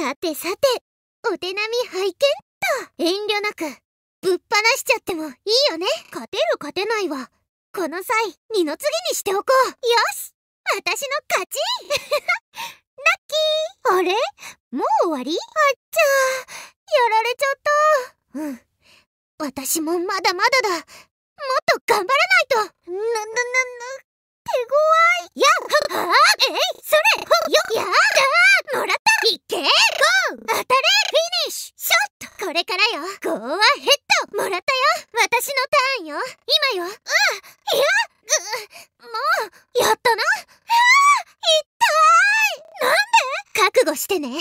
さてさて、お手並み拝見と遠慮なく、ぶっ放しちゃってもいいよね勝てる勝てないは、この際、二の次にしておこうよし私の勝ち ラッキーあれもう終わりあっちゃやられちゃった。うん。私もまだまだだもっと頑張らこれからよゴーアヘッドもらったよ私のターンよ今ようんいやもうやったな痛いなんで覚悟してね